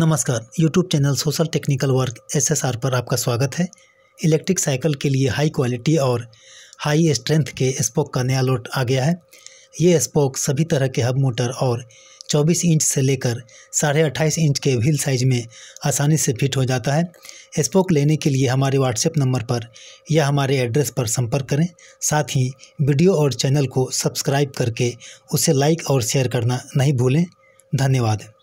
नमस्कार YouTube channel social technical work SSR पर आपका स्वागत है इलेक्ट्रिक साइकिल के लिए हाई क्वालिटी और हाई स्ट्रेंथ के स्पोक का नया लोट आ गया है ये स्पोक सभी तरह के हब मोटर और 24 इंच से लेकर साढ़े अट्ठाईस इंच के व्हील साइज में आसानी से फिट हो जाता है स्पोक लेने के लिए हमारे व्हाट्सएप नंबर पर या हमारे एड्रेस पर संपर्क करें साथ ही वीडियो और चैनल को सब्सक्राइब करके उसे लाइक और शेयर करना नहीं भूलें धन्यवाद